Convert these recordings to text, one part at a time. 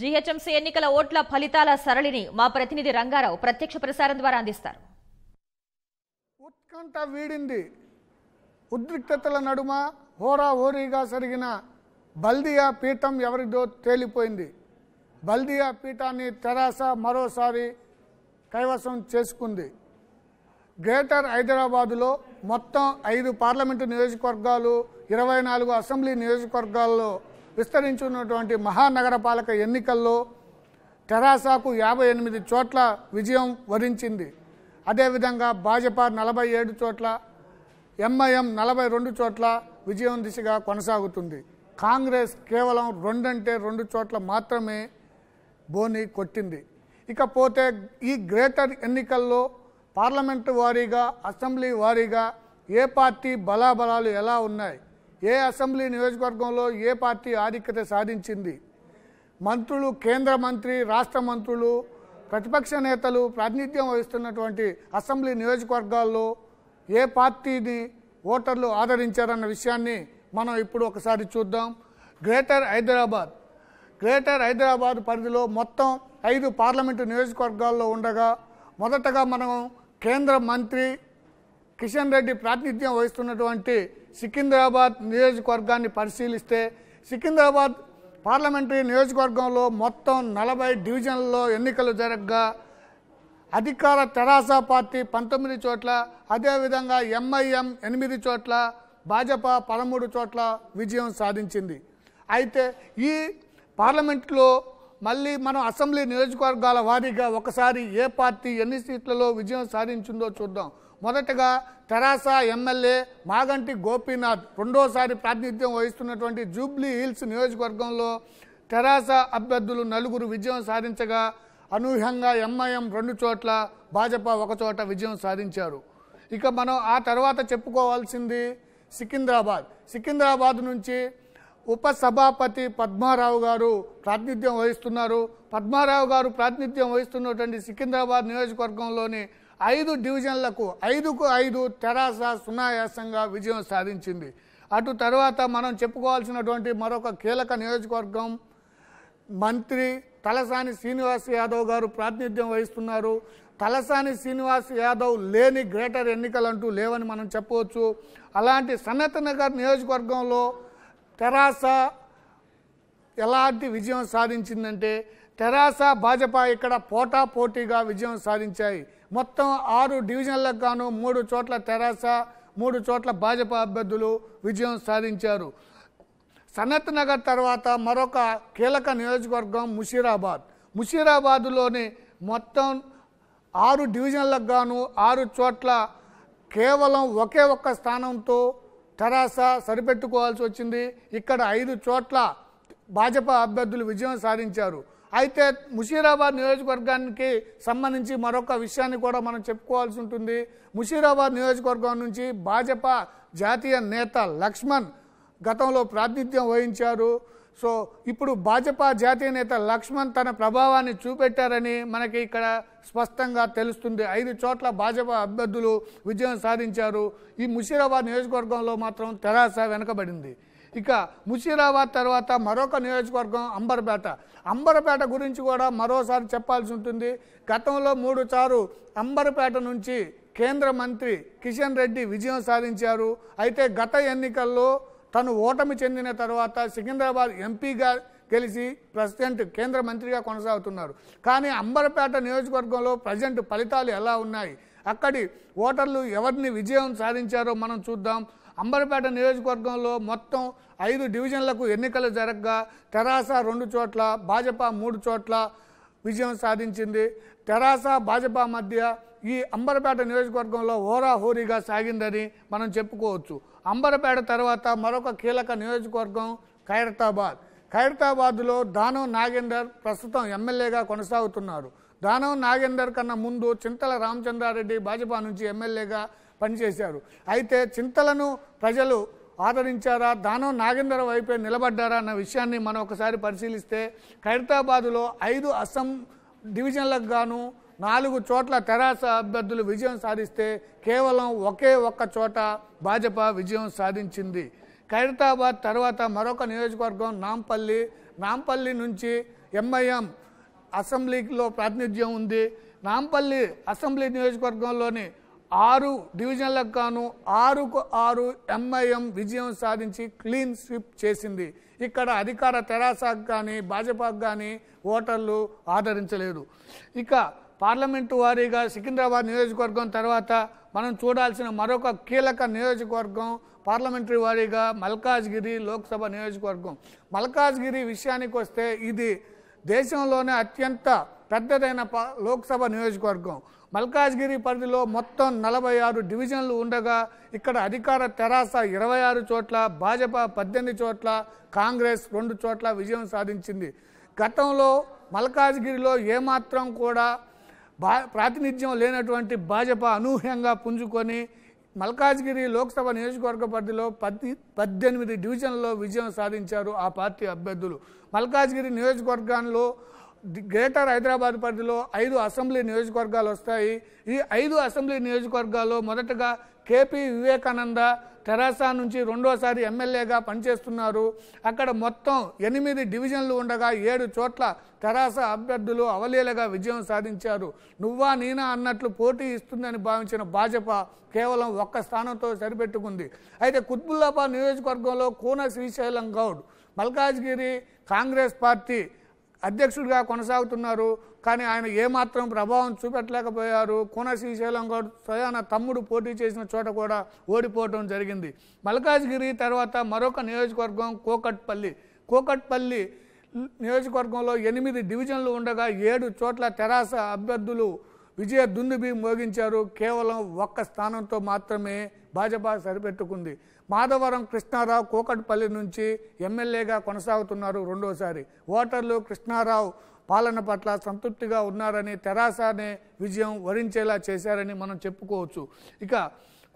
GHMC ఎన్నికల ఓట్ల ఫలితాల సరళిని మా ప్రతినిధి రంగారావు ప్రత్యక్ష ప్రసారం ద్వారా అందిస్తారు ఉత్కంఠ వీడింది ఉద్రిక్తతల నడుమ హోరా హోరీగా జరిగిన బల్దియా పీఠం ఎవరిదో తేలిపోయింది బల్దియా పీఠాన్ని తెరాస మరోసారి కైవసం చేసుకుంది గ్రేటర్ హైదరాబాదులో మొత్తం ఐదు పార్లమెంటు నియోజకవర్గాలు ఇరవై నాలుగు అసెంబ్లీ నియోజకవర్గాల్లో విస్తరించున్నటువంటి మహానగరపాలక ఎన్నికల్లో టెరాసాకు యాభై ఎనిమిది చోట్ల విజయం వరించింది అదేవిధంగా భాజపా నలభై ఏడు చోట్ల ఎంఐఎం నలభై రెండు చోట్ల విజయం దిశగా కొనసాగుతుంది కాంగ్రెస్ కేవలం రెండంటే రెండు చోట్ల మాత్రమే బోని కొట్టింది ఇకపోతే ఈ గ్రేటర్ ఎన్నికల్లో పార్లమెంటు వారీగా అసెంబ్లీ వారీగా ఏ పార్టీ బలాబలాలు ఎలా ఉన్నాయి ఏ అసెంబ్లీ నియోజకవర్గంలో ఏ పార్టీ ఆధిక్యత సాధించింది మంత్రులు కేంద్ర మంత్రి రాష్ట్ర మంత్రులు ప్రతిపక్ష నేతలు ప్రాతినిధ్యం వహిస్తున్నటువంటి అసెంబ్లీ నియోజకవర్గాల్లో ఏ పార్టీని ఓటర్లు ఆదరించారన్న విషయాన్ని మనం ఇప్పుడు ఒకసారి చూద్దాం గ్రేటర్ హైదరాబాద్ గ్రేటర్ హైదరాబాద్ పరిధిలో మొత్తం ఐదు పార్లమెంటు నియోజకవర్గాల్లో ఉండగా మొదటగా మనం కేంద్ర మంత్రి కిషన్ రెడ్డి ప్రాతినిధ్యం వహిస్తున్నటువంటి సికింద్రాబాద్ నియోజకవర్గాన్ని పరిశీలిస్తే సికింద్రాబాద్ పార్లమెంటరీ నియోజకవర్గంలో మొత్తం నలభై డివిజన్లలో ఎన్నికలు జరగగా అధికార తెరాస పార్టీ పంతొమ్మిది చోట్ల అదేవిధంగా ఎంఐఎం ఎనిమిది చోట్ల భాజపా పదమూడు చోట్ల విజయం సాధించింది అయితే ఈ పార్లమెంట్లో మళ్ళీ మనం అసెంబ్లీ నియోజకవర్గాల వారీగా ఒకసారి ఏ పార్టీ ఎన్ని సీట్లలో విజయం సాధించిందో చూద్దాం మొదటగా తెరాస ఎమ్మెల్యే మాగంటి గోపీనాథ్ రెండోసారి ప్రాతినిధ్యం వహిస్తున్నటువంటి జూబ్లీ హిల్స్ నియోజకవర్గంలో తెరాస అభ్యర్థులు నలుగురు విజయం సాధించగా అనూహ్యంగా ఎంఐఎం రెండు చోట్ల భాజపా ఒక చోట విజయం సాధించారు ఇక మనం ఆ తర్వాత చెప్పుకోవాల్సింది సికింద్రాబాద్ సికింద్రాబాద్ నుంచి ఉపసభాపతి పద్మారావు గారు ప్రాతినిధ్యం వహిస్తున్నారు పద్మారావు గారు ప్రాతినిధ్యం వహిస్తున్నటువంటి సికింద్రాబాద్ నియోజకవర్గంలోని ఐదు డివిజన్లకు ఐదుకు ఐదు తెరాస సునాయాసంగా విజయం సాధించింది అటు తర్వాత మనం చెప్పుకోవాల్సినటువంటి మరొక కీలక నియోజకవర్గం మంత్రి తలసాని శ్రీనివాస్ యాదవ్ గారు ప్రాతినిధ్యం వహిస్తున్నారు తలసాని శ్రీనివాస్ యాదవ్ లేని గ్రేటర్ ఎన్నికలు అంటూ లేవని మనం చెప్పవచ్చు అలాంటి సనత్ నగర్ నియోజకవర్గంలో తెరాస ఎలాంటి విజయం సాధించిందంటే తెరాస భాజపా ఇక్కడ పోటా పోటీగా విజయం సాధించాయి మొత్తం ఆరు డివిజన్లకు గాను మూడు చోట్ల తెరాస మూడు చోట్ల భాజపా అభ్యర్థులు విజయం సాధించారు సనత్ నగర్ తర్వాత మరొక కీలక నియోజకవర్గం ముషీరాబాద్ ముషీరాబాదులోని మొత్తం ఆరు డివిజన్లకు గాను ఆరు చోట్ల కేవలం ఒకే ఒక్క స్థానంతో తెరాస సరిపెట్టుకోవాల్సి వచ్చింది ఇక్కడ ఐదు చోట్ల భాజపా అభ్యర్థులు విజయం సాధించారు అయితే ముషీరాబాద్ నియోజకవర్గానికి సంబంధించి మరొక విషయాన్ని కూడా మనం చెప్పుకోవాల్సి ఉంటుంది ముషీరాబాద్ నియోజకవర్గం నుంచి భాజపా జాతీయ నేత లక్ష్మణ్ గతంలో ప్రాతినిధ్యం వహించారు సో ఇప్పుడు భాజపా జాతీయ నేత లక్ష్మణ్ తన ప్రభావాన్ని చూపెట్టారని మనకి ఇక్కడ స్పష్టంగా తెలుస్తుంది ఐదు చోట్ల భాజపా అభ్యర్థులు విజయం సాధించారు ఈ ముషీరాబాద్ నియోజకవర్గంలో మాత్రం తెరాస వెనకబడింది ఇక ముషీరాబాద్ తర్వాత మరొక నియోజకవర్గం అంబర్పేట అంబర్పేట గురించి కూడా మరోసారి చెప్పాల్సి ఉంటుంది గతంలో మూడు సారు అంబర్పేట నుంచి కేంద్ర మంత్రి కిషన్ రెడ్డి విజయం సాధించారు అయితే గత ఎన్నికల్లో తను ఓటమి చెందిన తర్వాత సికింద్రాబాద్ ఎంపీగా గెలిచి ప్రెసిడెంట్ కేంద్ర మంత్రిగా కొనసాగుతున్నారు కానీ అంబర్పేట నియోజకవర్గంలో ప్రజెంట్ ఫలితాలు ఎలా ఉన్నాయి అక్కడి ఓటర్లు ఎవరిని విజయం సాధించారో మనం చూద్దాం అంబర్పేట నియోజకవర్గంలో మొత్తం ఐదు డివిజన్లకు ఎన్నికలు జరగగా తెరాస రెండు చోట్ల భాజపా మూడు చోట్ల విజయం సాధించింది తెరాస భాజపా మధ్య ఈ అంబర్పేట నియోజకవర్గంలో హోరాహోరీగా సాగిందని మనం చెప్పుకోవచ్చు అంబరపేట తర్వాత మరొక కీలక నియోజకవర్గం ఖైరతాబాద్ ఖైరతాబాద్లో దానవ్ నాగేందర్ ప్రస్తుతం ఎమ్మెల్యేగా కొనసాగుతున్నారు దానం నాగేందర్ కన్నా ముందు చింతల రామచంద్రారెడ్డి భాజపా నుంచి ఎమ్మెల్యేగా పనిచేశారు అయితే చింతలను ప్రజలు ఆదరించారా దానవ్ నాగేందర్ వైపే నిలబడ్డారా అన్న విషయాన్ని మనం ఒకసారి పరిశీలిస్తే ఖైరతాబాదులో ఐదు అసెం డివిజన్లకు గాను నాలుగు చోట్ల తెరాస అభ్యర్థులు విజయం సాధిస్తే కేవలం ఒకే ఒక్క చోట భాజపా విజయం సాధించింది ఖైరతాబాద్ తర్వాత మరొక నియోజకవర్గం నాంపల్లి నాంపల్లి నుంచి ఎంఐఎం అసెంబ్లీలో ప్రాతినిధ్యం ఉంది నాంపల్లి అసెంబ్లీ నియోజకవర్గంలోని ఆరు డివిజన్లకు గాను ఆరుకు ఆరు ఎంఐఎం విజయం సాధించి క్లీన్ స్విప్ చేసింది ఇక్కడ అధికార తెరాసకు కానీ భాజపాకు కానీ ఓటర్లు ఆదరించలేదు ఇక పార్లమెంటు వారీగా సికింద్రాబాద్ నియోజకవర్గం తర్వాత మనం చూడాల్సిన మరొక కీలక నియోజకవర్గం పార్లమెంటరీ వారీగా మల్కాజ్గిరి లోక్సభ నియోజకవర్గం మల్కాజ్గిరి విషయానికి వస్తే ఇది దేశంలోనే అత్యంత పెద్దదైన లోక్సభ నియోజకవర్గం మల్కాజ్గిరి పరిధిలో మొత్తం నలభై ఆరు డివిజన్లు ఉండగా ఇక్కడ అధికార తెరాస ఇరవై ఆరు చోట్ల భాజపా పద్దెనిమిది చోట్ల కాంగ్రెస్ రెండు చోట్ల విజయం సాధించింది గతంలో మల్కాజ్గిరిలో ఏమాత్రం కూడా బా ప్రాతినిధ్యం లేనటువంటి భాజపా అనూహ్యంగా పుంజుకొని మల్కాజ్గిరి లోక్సభ నియోజకవర్గ పరిధిలో పద్ది పద్దెనిమిది డివిజన్లలో విజయం సాధించారు ఆ పార్టీ అభ్యర్థులు మల్కాజ్గిరి నియోజకవర్గాల్లో గ్రేటర్ హైదరాబాద్ పరిధిలో ఐదు అసెంబ్లీ నియోజకవర్గాలు వస్తాయి ఈ ఐదు అసెంబ్లీ నియోజకవర్గాల్లో మొదటగా కేపీ వివేకానంద తెరాస నుంచి రెండోసారి ఎమ్మెల్యేగా పనిచేస్తున్నారు అక్కడ మొత్తం ఎనిమిది డివిజన్లు ఉండగా ఏడు చోట్ల తెరాస అభ్యర్థులు అవలీలగా విజయం సాధించారు నువ్వా నీనా అన్నట్లు పోటీ ఇస్తుందని భావించిన భాజపా కేవలం ఒక్క స్థానంతో సరిపెట్టుకుంది అయితే కుత్బుల్లాబాద్ నియోజకవర్గంలో కూన శ్రీశైలం గౌడ్ మల్కాజ్గిరి కాంగ్రెస్ పార్టీ అధ్యక్షుడిగా కొనసాగుతున్నారు కానీ ఆయన ఏమాత్రం ప్రభావం చూపెట్టలేకపోయారు కోన శ్రీశైలం కూడా స్వయాన తమ్ముడు పోటీ చేసిన చోట కూడా ఓడిపోవడం జరిగింది మల్కాజ్గిరి తర్వాత మరొక నియోజకవర్గం కోకట్పల్లి కోకట్పల్లి నియోజకవర్గంలో ఎనిమిది డివిజన్లు ఉండగా ఏడు చోట్ల తెరాస అభ్యర్థులు విజయ దుందుబి మోగించారు కేవలం ఒక్క స్థానంతో మాత్రమే భాజపా సరిపెట్టుకుంది మాధవరం కృష్ణారావు కోకట్పల్లి నుంచి ఎమ్మెల్యేగా కొనసాగుతున్నారు రెండోసారి ఓటర్లు కృష్ణారావు పాలన పట్ల సంతృప్తిగా ఉన్నారని తెరాసనే విజయం వరించేలా చేశారని మనం చెప్పుకోవచ్చు ఇక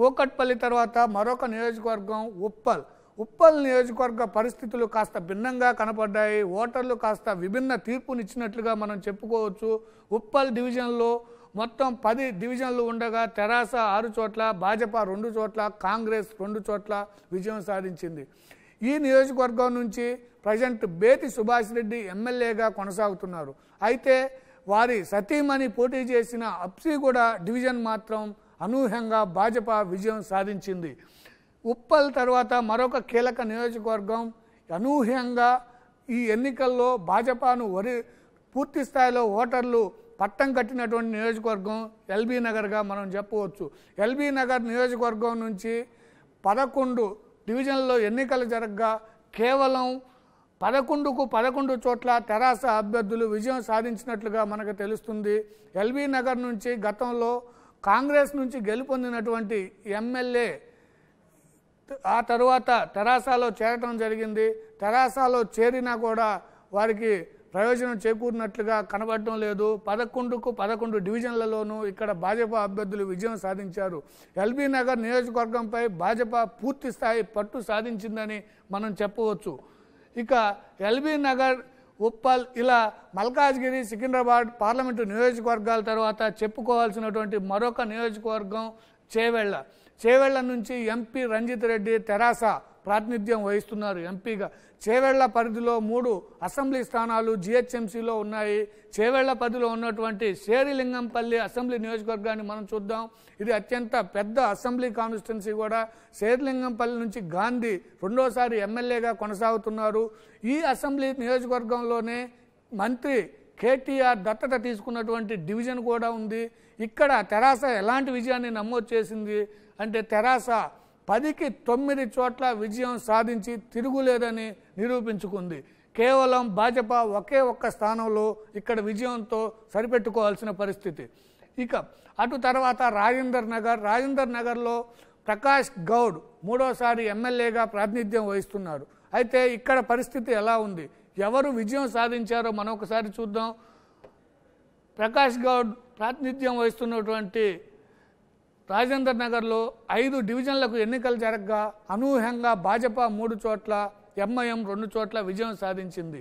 కోకట్పల్లి తర్వాత మరొక నియోజకవర్గం ఉప్పల్ ఉప్పల్ నియోజకవర్గ పరిస్థితులు కాస్త భిన్నంగా కనపడ్డాయి ఓటర్లు కాస్త విభిన్న తీర్పునిచ్చినట్లుగా మనం చెప్పుకోవచ్చు ఉప్పల్ డివిజన్లో మొత్తం పది డివిజన్లు ఉండగా తెరాస ఆరు చోట్ల భాజపా రెండు చోట్ల కాంగ్రెస్ రెండు చోట్ల విజయం సాధించింది ఈ నియోజకవర్గం నుంచి ప్రజెంట్ బేతి సుభాష్ రెడ్డి ఎమ్మెల్యేగా కొనసాగుతున్నారు అయితే వారి సతీమణి పోటీ చేసిన అప్సిగూడ డివిజన్ మాత్రం అనూహ్యంగా భాజపా విజయం సాధించింది ఉప్పల్ తర్వాత మరొక కీలక నియోజకవర్గం అనూహ్యంగా ఈ ఎన్నికల్లో భాజపాను వరి పూర్తి స్థాయిలో ఓటర్లు పట్టం కట్టినటువంటి నియోజకవర్గం ఎల్బీ నగర్గా మనం చెప్పవచ్చు ఎల్బీ నగర్ నియోజకవర్గం నుంచి పదకొండు డివిజన్లో ఎన్నికలు జరగగా కేవలం పదకొండుకు పదకొండు చోట్ల తెరాస అభ్యర్థులు విజయం సాధించినట్లుగా మనకు తెలుస్తుంది ఎల్బీ నగర్ నుంచి గతంలో కాంగ్రెస్ నుంచి గెలుపొందినటువంటి ఎమ్మెల్యే ఆ తరువాత తెరాసాలో చేరటం జరిగింది తెరాసాలో చేరినా కూడా వారికి ప్రయోజనం చేకూరినట్లుగా కనబడటం లేదు పదకొండుకు పదకొండు డివిజన్లలోనూ ఇక్కడ భాజపా అభ్యర్థులు విజయం సాధించారు ఎల్బీ నగర్ నియోజకవర్గంపై భాజపా పూర్తి స్థాయి పట్టు సాధించిందని మనం చెప్పవచ్చు ఇక ఎల్బీ నగర్ ఉప్పల్ ఇలా మల్కాజ్గిరి సికింద్రాబాద్ పార్లమెంటు నియోజకవర్గాల తర్వాత చెప్పుకోవాల్సినటువంటి మరొక నియోజకవర్గం చేవెళ్ళ చేవెళ్ళ నుంచి ఎంపీ రంజిత్ రెడ్డి తెరాస ప్రాతినిధ్యం వహిస్తున్నారు ఎంపీగా చేవేళ్ల పరిధిలో మూడు అసెంబ్లీ స్థానాలు జిహెచ్ఎంసీలో ఉన్నాయి చేవేళ్ల పరిధిలో ఉన్నటువంటి శేరిలింగంపల్లి అసెంబ్లీ నియోజకవర్గాన్ని మనం చూద్దాం ఇది అత్యంత పెద్ద అసెంబ్లీ కాన్స్టిట్యున్సీ కూడా శేరిలింగంపల్లి నుంచి గాంధీ రెండోసారి ఎమ్మెల్యేగా కొనసాగుతున్నారు ఈ అసెంబ్లీ నియోజకవర్గంలోనే మంత్రి కేటీఆర్ దత్తత తీసుకున్నటువంటి డివిజన్ కూడా ఉంది ఇక్కడ తెరాస ఎలాంటి విజయాన్ని నమోదు చేసింది అంటే తెరాస పదికి తొమ్మిది చోట్ల విజయం సాధించి తిరుగులేదని నిరూపించుకుంది కేవలం భాజపా ఒకే ఒక్క స్థానంలో ఇక్కడ విజయంతో సరిపెట్టుకోవాల్సిన పరిస్థితి ఇక అటు తర్వాత రాజేందర్ నగర్ రాజేందర్ నగర్లో ప్రకాష్ గౌడ్ మూడోసారి ఎమ్మెల్యేగా ప్రాతినిధ్యం వహిస్తున్నారు అయితే ఇక్కడ పరిస్థితి ఎలా ఉంది ఎవరు విజయం సాధించారో మనం ఒకసారి చూద్దాం ప్రకాష్ గౌడ్ ప్రాతినిధ్యం వహిస్తున్నటువంటి రాజేందర్ నగర్లో ఐదు డివిజన్లకు ఎన్నికలు జరగగా అనూహ్యంగా భాజపా మూడు చోట్ల ఎంఐఎం రెండు చోట్ల విజయం సాధించింది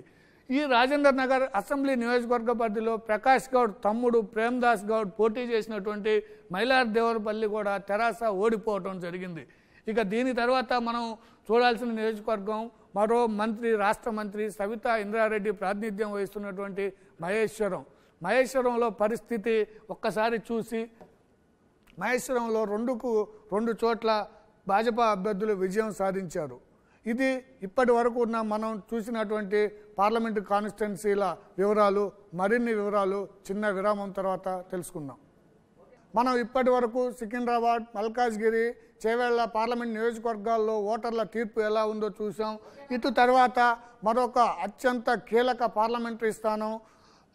ఈ రాజేందర్ నగర్ అసెంబ్లీ నియోజకవర్గ పరిధిలో ప్రకాష్ గౌడ్ తమ్ముడు ప్రేమ్దాస్ గౌడ్ పోటీ చేసినటువంటి మైలార్ దేవరపల్లి కూడా తెరాస ఓడిపోవటం జరిగింది ఇక దీని తర్వాత మనం చూడాల్సిన నియోజకవర్గం మరో మంత్రి రాష్ట్ర మంత్రి సవిత ఇంద్రారెడ్డి ప్రాతినిధ్యం వహిస్తున్నటువంటి మహేశ్వరం మహేశ్వరంలో పరిస్థితి ఒక్కసారి చూసి మహేశ్వరంలో రెండుకు రెండు చోట్ల భాజపా అభ్యర్థులు విజయం సాధించారు ఇది ఇప్పటి వరకు ఉన్న మనం చూసినటువంటి పార్లమెంటు కాన్స్టిట్యున్సీల వివరాలు మరిన్ని వివరాలు చిన్న విరామం తర్వాత తెలుసుకుందాం మనం ఇప్పటి వరకు సికింద్రాబాద్ మల్కాజ్గిరి చేవేళ్ల పార్లమెంట్ నియోజకవర్గాల్లో ఓటర్ల తీర్పు ఎలా ఉందో చూసాం ఇటు తర్వాత మరొక అత్యంత కీలక పార్లమెంటరీ స్థానం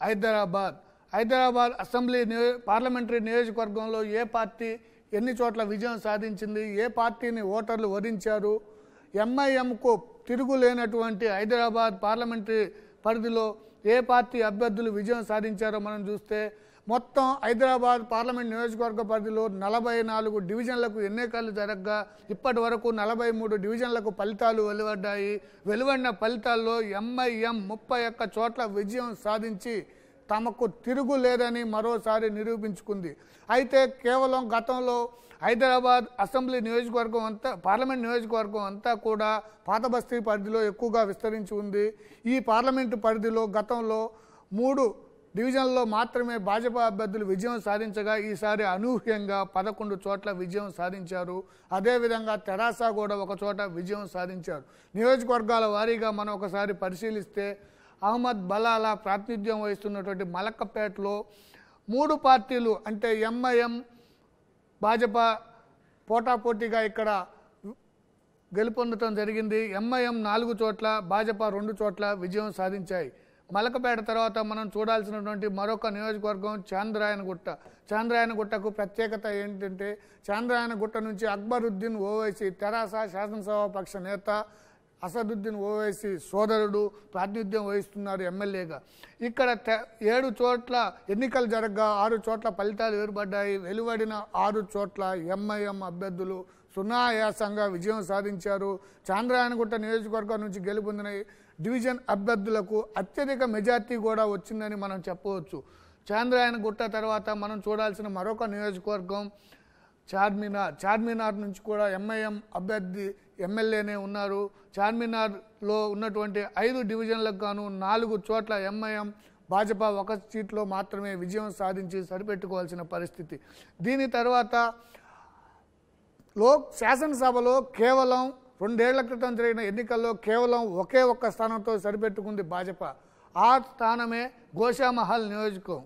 హైదరాబాద్ హైదరాబాద్ అసెంబ్లీ నియో పార్లమెంటరీ నియోజకవర్గంలో ఏ పార్టీ ఎన్ని చోట్ల విజయం సాధించింది ఏ పార్టీని ఓటర్లు వధించారు ఎంఐఎంకు తిరుగులేనటువంటి హైదరాబాద్ పార్లమెంటరీ పరిధిలో ఏ పార్టీ అభ్యర్థులు విజయం సాధించారో మనం చూస్తే మొత్తం హైదరాబాద్ పార్లమెంట్ నియోజకవర్గ పరిధిలో నలభై నాలుగు డివిజన్లకు ఎన్నికలు జరగగా ఇప్పటి వరకు నలభై మూడు డివిజన్లకు ఫలితాలు వెలువడ్డాయి వెలువడిన ఫలితాల్లో ఎంఐఎం ముప్పై ఒక్క చోట్ల విజయం సాధించి తమకు తిరుగు లేదని మరోసారి నిరూపించుకుంది అయితే కేవలం గతంలో హైదరాబాద్ అసెంబ్లీ నియోజకవర్గం అంతా పార్లమెంట్ నియోజకవర్గం అంతా కూడా పాత బస్తీ పరిధిలో ఎక్కువగా విస్తరించి ఉంది ఈ పార్లమెంటు పరిధిలో గతంలో మూడు డివిజన్లో మాత్రమే భాజపా అభ్యర్థులు విజయం సాధించగా ఈసారి అనూహ్యంగా పదకొండు చోట్ల విజయం సాధించారు అదేవిధంగా తెరాస కూడా ఒక చోట విజయం సాధించారు నియోజకవర్గాల వారీగా మనం ఒకసారి పరిశీలిస్తే అహ్మద్ బలాల ప్రాతినిధ్యం వహిస్తున్నటువంటి మలక్కపేటలో మూడు పార్టీలు అంటే ఎంఐఎం భాజపా పోటాపోటీగా ఇక్కడ గెలుపొందటం జరిగింది ఎంఐఎం నాలుగు చోట్ల భాజపా రెండు చోట్ల విజయం సాధించాయి మలకపేట తర్వాత మనం చూడాల్సినటువంటి మరొక నియోజకవర్గం చాంద్రాయనగుట్ట చాంద్రాయనగుట్టకు ప్రత్యేకత ఏంటంటే చాంద్రాయనగుట్ట నుంచి అక్బరుద్దీన్ ఓవైసీ తెరాస శాసనసభాపక్ష నేత అసదుద్దీన్ ఓవైసీ సోదరుడు ప్రాతినిధ్యం వహిస్తున్నారు ఎమ్మెల్యేగా ఇక్కడ ఏడు చోట్ల ఎన్నికలు జరగగా ఆరు చోట్ల ఫలితాలు ఏర్పడ్డాయి వెలువడిన ఆరు చోట్ల ఎంఐఎం అభ్యర్థులు సునాయాసంగా విజయం సాధించారు చాంద్రాయణగుట్ట నియోజకవర్గం నుంచి గెలుపొందిన డివిజన్ అభ్యర్థులకు అత్యధిక మెజార్టీ కూడా వచ్చిందని మనం చెప్పవచ్చు చాంద్రాయణగుట్ట తర్వాత మనం చూడాల్సిన మరొక నియోజకవర్గం చార్మినార్ చార్మినార్ నుంచి కూడా ఎంఐఎం అభ్యర్థి ఎమ్మెల్యేనే ఉన్నారు చార్మినార్లో ఉన్నటువంటి ఐదు డివిజన్లకు గాను నాలుగు చోట్ల ఎంఐఎం భాజపా ఒక సీట్లో మాత్రమే విజయం సాధించి సరిపెట్టుకోవాల్సిన పరిస్థితి దీని తర్వాత లో శాసనసభలో కేవలం రెండేళ్ల క్రితం జరిగిన ఎన్నికల్లో కేవలం ఒకే ఒక్క స్థానంతో సరిపెట్టుకుంది భాజపా ఆ స్థానమే గోషామహల్ నియోజకం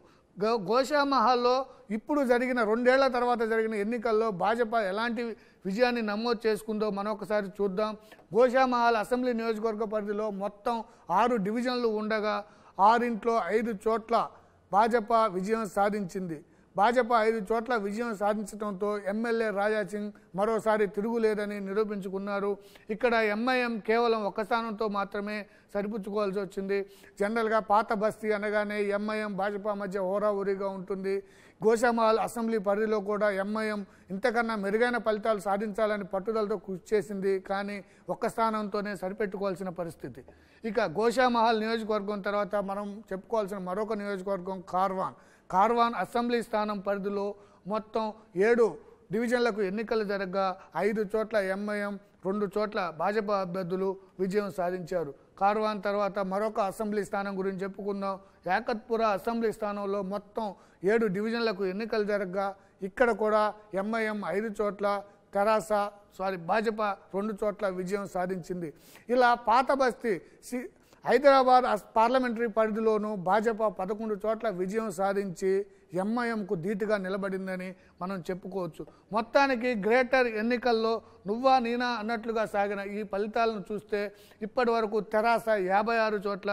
గోషామహల్లో ఇప్పుడు జరిగిన రెండేళ్ల తర్వాత జరిగిన ఎన్నికల్లో భాజపా ఎలాంటి విజయాన్ని నమోదు చేసుకుందో మనం ఒకసారి చూద్దాం గోషామహల్ అసెంబ్లీ నియోజకవర్గ పరిధిలో మొత్తం ఆరు డివిజన్లు ఉండగా ఆరింట్లో ఐదు చోట్ల భాజపా విజయం సాధించింది భాజపా ఐదు చోట్ల విజయం సాధించడంతో ఎమ్మెల్యే రాజా సింగ్ మరోసారి తిరుగులేదని నిరూపించుకున్నారు ఇక్కడ ఎంఐఎం కేవలం ఒక స్థానంతో మాత్రమే సరిపుచ్చుకోవాల్సి వచ్చింది జనరల్గా పాత బస్తీ అనగానే ఎంఐఎం భాజపా మధ్య ఊరిగా ఉంటుంది గోషామహల్ అసెంబ్లీ పరిధిలో కూడా ఎంఐఎం ఇంతకన్నా మెరుగైన ఫలితాలు సాధించాలని పట్టుదలతో కృషి చేసింది కానీ ఒక్క స్థానంతోనే సరిపెట్టుకోవాల్సిన పరిస్థితి ఇక గోషామహల్ నియోజకవర్గం తర్వాత మనం చెప్పుకోవాల్సిన మరొక నియోజకవర్గం కార్వాన్ కార్వాన్ అసెంబ్లీ స్థానం పరిధిలో మొత్తం ఏడు డివిజన్లకు ఎన్నికలు జరగగా ఐదు చోట్ల ఎంఐఎం రెండు చోట్ల భాజపా అభ్యర్థులు విజయం సాధించారు కార్వాన్ తర్వాత మరొక అసెంబ్లీ స్థానం గురించి చెప్పుకుందాం యాకత్పుర అసెంబ్లీ స్థానంలో మొత్తం ఏడు డివిజన్లకు ఎన్నికలు జరగగా ఇక్కడ కూడా ఎంఐఎం ఐదు చోట్ల తెరాస సారీ భాజపా రెండు చోట్ల విజయం సాధించింది ఇలా పాత బస్తీ సి హైదరాబాద్ పార్లమెంటరీ పరిధిలోనూ భాజపా పదకొండు చోట్ల విజయం సాధించి ఎంఐఎంకు ధీటుగా నిలబడిందని మనం చెప్పుకోవచ్చు మొత్తానికి గ్రేటర్ ఎన్నికల్లో నువ్వా నీనా అన్నట్లుగా సాగిన ఈ ఫలితాలను చూస్తే ఇప్పటి వరకు తెరాస యాభై ఆరు చోట్ల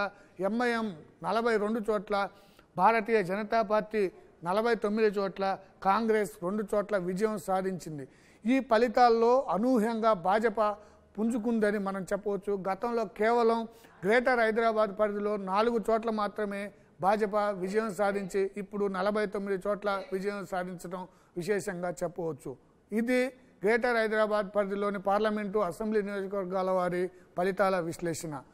ఎంఐఎం నలభై రెండు చోట్ల భారతీయ జనతా పార్టీ నలభై తొమ్మిది చోట్ల కాంగ్రెస్ రెండు చోట్ల విజయం సాధించింది ఈ ఫలితాల్లో అనూహ్యంగా భాజపా పుంజుకుందని మనం చెప్పవచ్చు గతంలో కేవలం గ్రేటర్ హైదరాబాద్ పరిధిలో నాలుగు చోట్ల మాత్రమే భాజపా విజయం సాధించి ఇప్పుడు నలభై తొమ్మిది చోట్ల విజయం సాధించడం విశేషంగా చెప్పవచ్చు ఇది గ్రేటర్ హైదరాబాద్ పరిధిలోని పార్లమెంటు అసెంబ్లీ నియోజకవర్గాల వారి ఫలితాల విశ్లేషణ